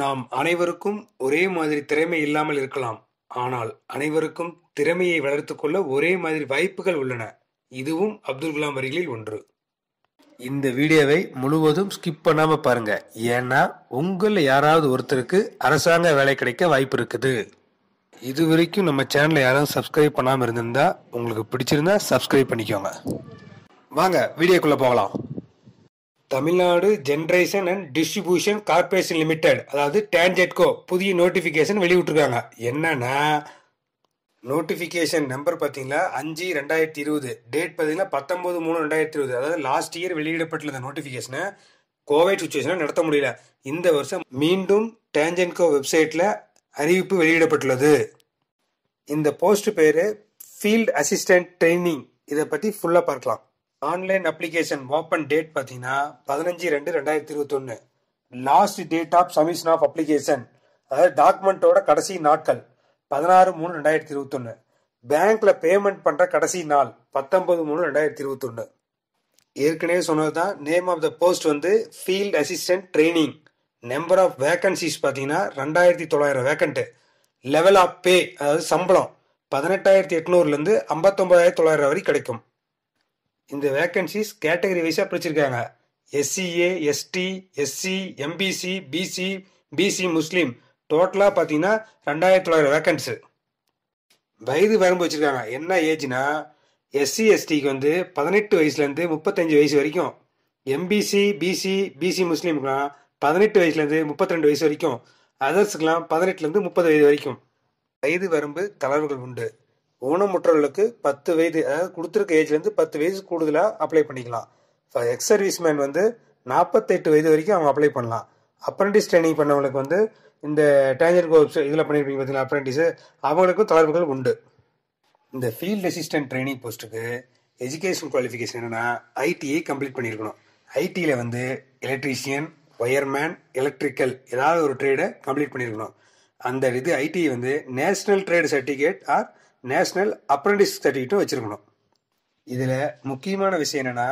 நாம் அனைவருக்கும் ஒரே மாதிரி திறமை இல்லாமல் இருக்கலாம் ஆனால் அனைவருக்கும் திறமையை வளர்த்துக்கொள்ள ஒரே மாதிரி வாய்ப்புகள் உள்ளன இதுவும் அப்துல் கலாம் வரிகளில் ஒன்று இந்த வீடியோவை முழுவதும் ஸ்கிப் பண்ணாம பாருங்க ஏன்னா உங்களில் யாராவது ஒருத்தருக்கு அரசாங்க வேலை கிடைக்க வாய்ப்பு இருக்குது இது வரைக்கும் நம்ம சேனலை யாரும் சப்ஸ்கிரைப் பண்ணாமல் இருந்திருந்தா உங்களுக்கு பிடிச்சிருந்தா சப்ஸ்கிரைப் பண்ணிக்கோங்க வாங்க வீடியோக்குள்ளே போகலாம் Tamil Nadu generation and distribution corporation limited அதாவது டேன்ஜெட்கோ புதிய நோட்டிஃபிகேஷன் வெளியிட்டிருக்காங்க என்னன்னா நோட்டிஃபிகேஷன் நம்பர் பார்த்தீங்கன்னா அஞ்சு ரெண்டாயிரத்தி இருபது டேட் பார்த்தீங்கன்னா பத்தொம்போது மூணு ரெண்டாயிரத்தி இருபது அதாவது லாஸ்ட் இயர் வெளியிடப்பட்டுள்ள நோட்டிஃபிகேஷனை கோவிட் சுச்சுவேஷனை நடத்த முடியல இந்த வருஷம் மீண்டும் டேஞ்சன்கோ வெப்சைட்டில் அறிவிப்பு வெளியிடப்பட்டுள்ளது இந்த போஸ்ட் பேர் ஃபீல்ட் அசிஸ்டன்ட் ட்ரைனிங் இதை பற்றி ஃபுல்லாக பார்க்கலாம் ஆன்லைன் அப்ளிகேஷன் ஓப்பன் டேட் பார்த்தீங்கன்னா பதினஞ்சு ரெண்டு ரெண்டாயிரத்தி இருபத்தொன்னு last date of submission of application அதாவது டாக்குமெண்ட்டோட கடைசி நாட்கள் பதினாறு மூணு ரெண்டாயிரத்தி இருபத்தொன்று பேங்க்ல பேமெண்ட் பண்ணுற கடைசி நாள் பத்தொன்பது மூணு ரெண்டாயிரத்தி இருபத்தொன்னு ஏற்கனவே சொன்னது தான் நேம் ஆஃப் த போஸ்ட் வந்து field assistant training number of vacancies பார்த்தீங்கன்னா ரெண்டாயிரத்தி தொள்ளாயிரம் வேகண்ட் லெவல் ஆஃப் பே அதாவது சம்பளம் பதினெட்டாயிரத்தி எட்நூறுலேருந்து ஐம்பத்தொம்பதாயிரத்தி தொள்ளாயிரம் வரை கிடைக்கும் இந்த வேக்கன்சிஸ் கேட்டகரி வைஸாக பிரிச்சிருக்காங்க SCA ST SC MBC BC BC முஸ்லீம் டோட்டலாக பார்த்தீங்கன்னா ரெண்டாயிரத்தி தொள்ளாயிரம் வேக்கன்ஸு வயது வரம்பு வச்சுருக்காங்க என்ன ஏஜ்னா எஸ்சி எஸ்டிக்கு வந்து பதினெட்டு வயசுலேருந்து முப்பத்தஞ்சு வயசு வரைக்கும் எம்பிசி பிசி பிசி முஸ்லீமுக்குலாம் பதினெட்டு வயசுலேருந்து முப்பத்தி ரெண்டு வயசு வரைக்கும் அதர்ஸுக்கெலாம் பதினெட்டுலேருந்து முப்பது வயது வரைக்கும் வயது வரம்பு தளர்வுகள் உண்டு ஊனமுற்றவர்களுக்கு பத்து வயது அதாவது கொடுத்துருக்க ஏஜ்லேருந்து பத்து வயது கூடுதலாக அப்ளை பண்ணிக்கலாம் இப்போ எக்ஸ் சர்வீஸ் மேன் வந்து நாற்பத்தெட்டு வயது வரைக்கும் அவங்க அப்ளை பண்ணலாம் அப்ரெண்டிஸ் ட்ரைனிங் பண்ணவங்களுக்கு வந்து இந்த டேஞ்சர் கோப்ஸ் இதில் பண்ணியிருப்பீங்க பார்த்தீங்களா அப்ரெண்டிஸு அவங்களுக்கும் தொடர்புகள் உண்டு இந்த ஃபீல்டு அசிஸ்டன்ட் ட்ரைனிங் போஸ்ட்டுக்கு எஜுகேஷன் குவாலிஃபிகேஷன் என்னென்னா ஐடிஐ கம்ப்ளீட் பண்ணியிருக்கணும் ஐடியில் வந்து எலக்ட்ரீஷியன் ஒயர்மேன் எலக்ட்ரிக்கல் ஏதாவது ஒரு ட்ரேடை கம்ப்ளீட் பண்ணியிருக்கணும் அந்த இது ஐடி வந்து national trade certificate or national apprentice சர்டிஃபிகேட்டும் வச்சுருக்கணும் இதில் முக்கியமான விஷயம் என்னென்னா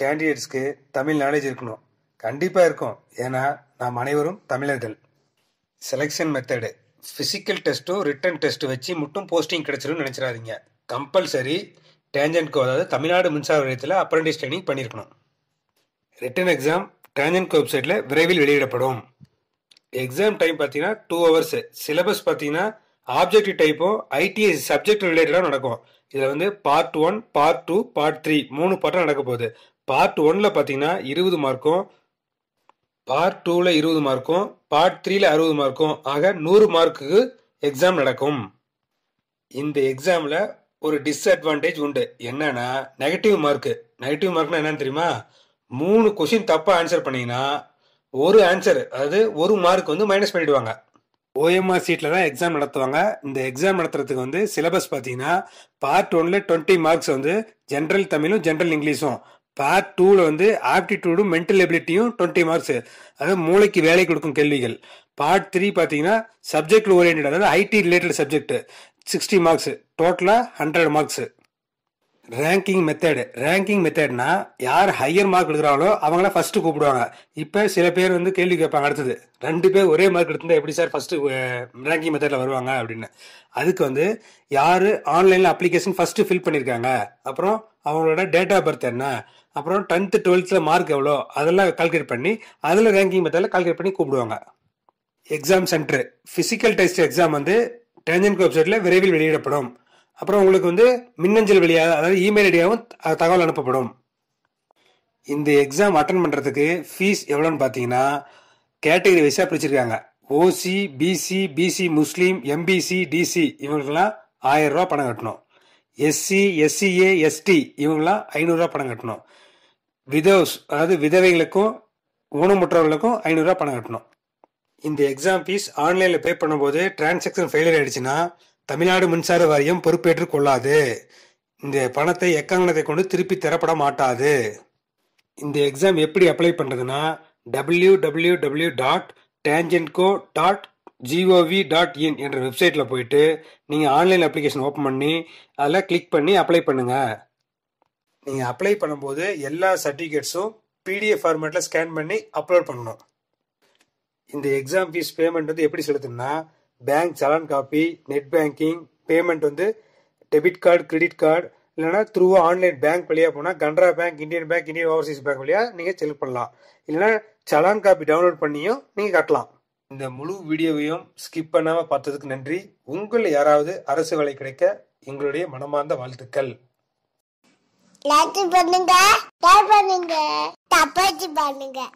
கேண்டிடேட்ஸ்க்கு தமிழ் நாலேஜ் இருக்கணும் கண்டிப்பாக இருக்கும் ஏன்னா நாம் அனைவரும் தமிழர்கள் செலெக்ஷன் மெத்தடு ஃபிசிக்கல் டெஸ்ட்டும் ரிட்டன் டெஸ்ட் வச்சு மட்டும் போஸ்டிங் கிடைச்சிரும்னு நினச்சிடாதீங்க கம்பல்சரி டேஞ்சன்கோ அதாவது தமிழ்நாடு மின்சார வாரியத்தில் அப்ரண்டிஸ் ட்ரைனிங் பண்ணியிருக்கணும் ரிட்டன் எக்ஸாம் டேஞ்சன்கோ வெப்சைட்டில் விரைவில் வெளியிடப்படும் எக்ஸாம் டைம் பார்த்தீங்கன்னா டூ ஹவர்ஸு சிலபஸ் பார்த்தீங்கன்னா ஆப்ஜெக்ட் டைப்பும் ஐடிஐ சப்ஜெக்ட் ரிலேட்டடாக நடக்கும் இதில் வந்து part one part two part three மூணு பார்ட்டாக நடக்க போகுது பார்ட் ஒனில் பார்த்தீங்கன்னா இருபது மார்க்கும் பார்ட் டூவில் இருபது மார்க்கும் பார்ட் த்ரீல அறுபது மார்க்கும் ஆக நூறு மார்க்குக்கு எக்ஸாம் நடக்கும் இந்த எக்ஸாமில் ஒரு டிஸ்அட்வான்டேஜ் உண்டு என்னன்னா நெகட்டிவ் மார்க்கு நெகட்டிவ் மார்க்னா என்னன்னு தெரியுமா மூணு கொஷின் தப்பாக ஆன்சர் பண்ணீங்கன்னா ஒரு ஆன்சர் அதாவது ஒரு மார்க் வந்து மைனஸ் பண்ணிடுவாங்க ஓஎம்ஆர் சீட்டில் தான் எக்ஸாம் நடத்துவாங்க இந்த எக்ஸாம் நடத்துறதுக்கு வந்து சிலபஸ் பார்த்தீங்கன்னா பார்ட் ஒன்ல டுவெண்ட்டி மார்க்ஸ் வந்து ஜென்ரல் தமிழும் ஜென்ரல் இங்கிலீஷும் பார்ட் டூவில் வந்து ஆப்டிடியூடும் மென்டல் எபிலிட்டியும் டுவெண்ட்டி மார்க்ஸ் அதாவது மூளைக்கு வேலை கொடுக்கும் கேள்விகள் பார்ட் த்ரீ பார்த்தீங்கன்னா சப்ஜெக்ட் ஓரியன்ட் அதாவது IT related subject sixty marks டோட்டலாக hundred marks ranking method ranking மெத்தேட்னா யார் ஹையர் மார்க் எடுக்கிறாங்களோ அவங்கள ஃபஸ்ட்டு கூப்பிடுவாங்க இப்போ சில பேர் வந்து கேள்வி கேட்பாங்க அடுத்தது ரெண்டு பேர் ஒரே மார்க் எடுத்திருந்தா எப்படி சார் ஃபஸ்ட்டு ரேங்கிங் மெத்தடில் வருவாங்க அப்படின்னு அதுக்கு வந்து யார் ஆன்லைனில் அப்ளிகேஷன் ஃபஸ்ட்டு ஃபில் பண்ணியிருக்காங்க அப்புறம் அவங்களோட டேட் ஆஃப் பர்த் என்ன அப்புறம் டென்த்து டுவெல்த்தில் மார்க் எவ்வளோ அதெல்லாம் கால்குலேட் பண்ணி அதில் ரேங்கிங் மெத்தடில் கால்குலேட் பண்ணி கூப்பிடுவாங்க exam centre physical test exam வந்து டேஞ்சன் வெப்சைட்டில் விரைவில் வெளியிடப்படும் அப்புறம் உங்களுக்கு வந்து மின்னஞ்சல் வழியாக அதாவது இமெயில் ஐடியாவும் தகவல் அனுப்பப்படும் இந்த எக்ஸாம் அட்டன் பண்ணுறதுக்கு ஃபீஸ் எவ்வளோன்னு பார்த்தீங்கன்னா கேட்டகரி வைஸாக பிரிச்சிருக்காங்க OC BC BC Muslim MBC DC இவங்களுக்கெல்லாம் ஆயிரம் ரூபா பணம் கட்டணும் எஸ்சி எஸ்சிஏ எஸ்டி இவங்களாம் ஐநூறுரூவா பணம் கட்டணும் விதவ்ஸ் அதாவது விதவைகளுக்கும் ஊனமுற்றவர்களுக்கும் ஐநூறுரூவா பணம் கட்டணும் இந்த எக்ஸாம் ஃபீஸ் ஆன்லைனில் பே பண்ணும்போது டிரான்சாக்ஷன் ஃபெயிலியர் ஆயிடுச்சுன்னா தமிழ்நாடு மின்சார வாரியம் பொறுப்பேற்றுக் கொள்ளாது இந்த பணத்தை எக்காரணத்தை கொண்டு திருப்பி தரப்பட மாட்டாது இந்த எக்ஸாம் எப்படி அப்ளை பண்ணுறதுன்னா W W W dot TANGEDCO dot G O V dot in என்ற வெப்சைட்டில் போயிட்டு நீங்கள் ஆன்லைன் அப்ளிகேஷன் ஓப்பன் பண்ணி அதில் கிளிக் பண்ணி அப்ளை பண்ணுங்கள் நீங்கள் அப்ளை பண்ணும்போது எல்லா சர்டிஃபிகேட்ஸும் பிடிஎஃப் ஃபார்மேட்டில் ஸ்கேன் பண்ணி அப்லோட் பண்ணணும் இந்த எக்ஸாம் ஃபீஸ் பேமெண்ட் வந்து எப்படி செலுத்துனா bank challan copy net banking payment வந்து டெபிட் கார்டு கிரெடிட் கார்டு இல்லைனா த்ரூ ஆன்லைன் பேங்க் வழியாக போனால் Canara bank Indian bank Indian overseas bank வழியாக நீங்கள் செல் பண்ணலாம் இல்லைனா சலான் காப்பி டவுன்லோட் பண்ணியும் நீங்கள் கட்டலாம் இந்த முழு வீடியோவையும் ஸ்கிப் பண்ணாமல் பார்த்ததுக்கு நன்றி உங்கள் யாராவது அரசு வேலை கிடைக்க எங்களுடைய மனமார்ந்த வாழ்த்துக்கள் லைக் பண்ணுங்க பண்ணுங்க தப்பாச்சு பண்ணுங்க